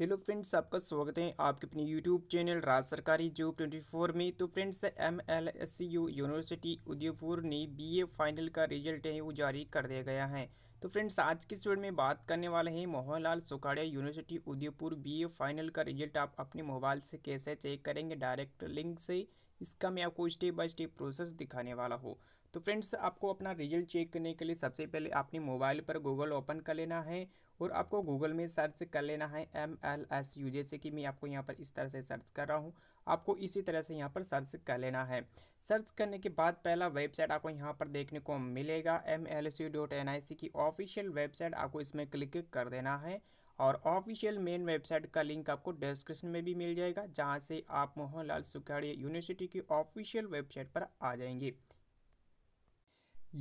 hello friends आपका स्वागत है आपके अपने यूट्यूब चैनल राज सरकारी जॉब 24 में तो friends M L S U university Udaipur ने बीए फाइनल का रिजल्ट है वो जारी कर दिया गया है तो फ्रेंड्स आज की स्टूडेंट में बात करने वाले हैं Mohanlal Sukhadia university Udaipur BA final का रिजल्ट आप अपने मोबाइल से कैसे चेक करेंगे डायरेक्ट लिंक से इसका मैं आपको स्टेप बाय स्टेप प्रोसेस दिखाने वाला हूँ तो फ्रेंड्स आपको अपना रिजल्ट चेक करने के लिए सबसे पहले अपने मोबाइल पर गूगल ओपन कर लेना है और आपको गूगल में सर्च कर लेना है एम एल एस यू जैसे कि मैं आपको यहाँ पर इस तरह से सर्च कर रहा हूँ आपको इसी तरह से यहाँ पर सर्च कर लेना है सर्च करने के बाद पहला वेबसाइट आपको यहाँ पर देखने को मिलेगा M L S U dot N I C की ऑफिशियल वेबसाइट आपको इसमें क्लिक कर देना है और ऑफिशियल मेन वेबसाइट का लिंक आपको डिस्क्रिप्शन में भी मिल जाएगा जहाँ से आप मोहनलाल सुखाड़िया यूनिवर्सिटी की ऑफिशियल वेबसाइट पर आ जाएंगे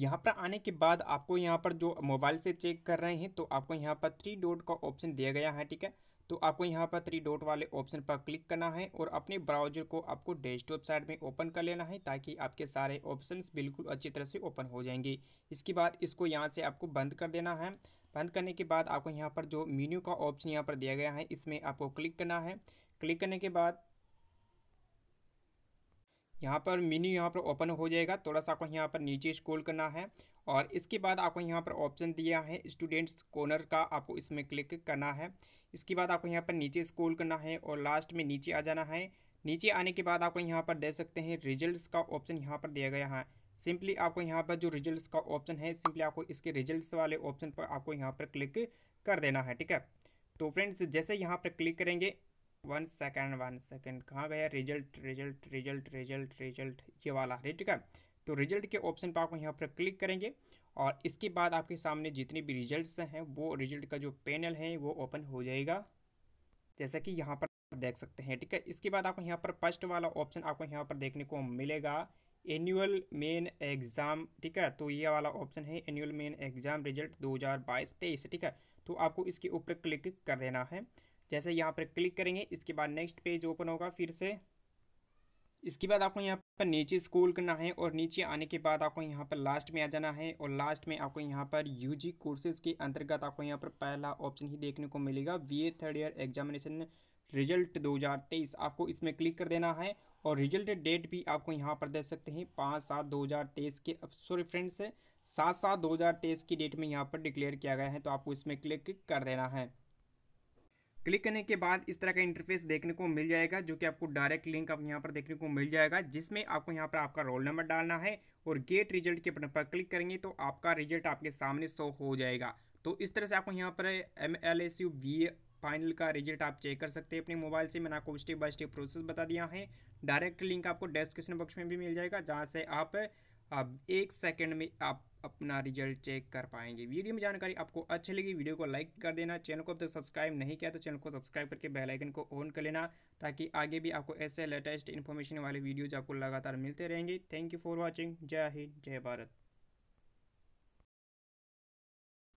यहाँ पर आने के बाद आपको यहाँ पर जो मोबाइल से चेक कर रहे हैं तो आपको यहाँ पर थ्री डॉट का ऑप्शन दिया गया है ठीक है तो आपको यहाँ पर थ्री डॉट वाले ऑप्शन पर क्लिक करना है और अपने ब्राउजर को आपको डेस्कटॉप साइड में ओपन कर लेना है ताकि आपके सारे ऑप्शंस बिल्कुल अच्छी तरह से ओपन हो जाएंगे इसके बाद इसको यहाँ से आपको बंद कर देना है बंद करने के बाद आपको यहाँ पर जो मीन्यू का ऑप्शन यहाँ पर दिया गया है इसमें आपको क्लिक करना है क्लिक करने के बाद यहाँ पर मीन्यू यहाँ पर ओपन हो जाएगा थोड़ा सा आपको यहाँ पर नीचे स्क्रोल करना है और इसके बाद आपको यहाँ पर ऑप्शन दिया है स्टूडेंट्स कॉर्नर का आपको इसमें क्लिक करना है इसके बाद आपको यहाँ पर नीचे स्क्रोल करना है और लास्ट में नीचे आ जाना है नीचे आने के बाद आपको यहाँ पर दे सकते हैं रिजल्ट्स का ऑप्शन यहाँ पर दिया गया है सिंपली आपको यहाँ पर जो रिजल्ट्स का ऑप्शन है सिंपली आपको इसके रिजल्ट्स वाले ऑप्शन पर आपको यहाँ पर क्लिक कर देना है ठीक है तो फ्रेंड्स जैसे यहाँ पर क्लिक करेंगे वन सेकेंड वन सेकेंड कहाँ गया result result result result result ये वाला है ठीक है तो रिजल्ट के ऑप्शन पर आपको यहाँ पर क्लिक करेंगे और इसके बाद आपके सामने जितने भी रिजल्ट्स हैं वो रिजल्ट का जो पैनल है वो ओपन हो जाएगा जैसा कि यहाँ पर देख सकते हैं ठीक है इसके बाद आपको यहाँ पर फर्स्ट वाला ऑप्शन आपको यहाँ पर देखने को मिलेगा एनुअल मेन एग्ज़ाम ठीक है तो ये वाला ऑप्शन है एनुअल मेन एग्ज़ाम रिजल्ट 2022 हज़ार ठीक है तो आपको इसके ऊपर क्लिक कर देना है जैसे यहाँ पर क्लिक करेंगे इसके बाद नेक्स्ट पेज ओपन होगा फिर से इसके बाद आपको यहाँ पर नीचे स्कूल करना है और नीचे आने के बाद आपको यहाँ पर लास्ट में आ जाना है और लास्ट में आपको यहाँ पर यूजी कोर्सेज के अंतर्गत आपको यहाँ पर पहला ऑप्शन ही देखने को मिलेगा A third year examination result 2023 आपको इसमें क्लिक कर देना है और रिजल्ट डेट भी आपको यहाँ पर दे सकते हैं पाँच सात दो हज़ार तेईस के सॉरी फ्रेंड्स सात सात दो हज़ार तेईस की डेट में यहाँ पर डिक्लेयर किया गया है तो आपको इसमें क्लिक कर देना है क्लिक करने के बाद इस तरह का इंटरफेस देखने को मिल जाएगा जो कि आपको डायरेक्ट लिंक आप यहाँ पर देखने को मिल जाएगा जिसमें आपको यहाँ पर आपका रोल नंबर डालना है और गेट रिजल्ट के बटन पर क्लिक करेंगे तो आपका रिजल्ट आपके सामने शो हो जाएगा तो इस तरह से आपको यहाँ पर M L S U B final का रिजल्ट आप चेक कर सकते हैं अपने मोबाइल से मैंने आपको स्टेप बाय स्टेप प्रोसेस बता दिया है डायरेक्ट लिंक आपको डिस्क्रिप्शन बॉक्स में भी मिल जाएगा जहाँ से आप अब एक सेकेंड में आप अपना रिजल्ट चेक कर पाएंगे वीडियो में जानकारी आपको अच्छी लगी वीडियो को लाइक कर देना चैनल को अब तक सब्सक्राइब नहीं किया तो चैनल को सब्सक्राइब करके बेल आइकन को ऑन कर लेना ताकि आगे भी आपको ऐसे लेटेस्ट इन्फॉर्मेशन वाले वीडियोज आपको लगातार मिलते रहेंगे थैंक यू फॉर वॉचिंग जय हिंद जय भारत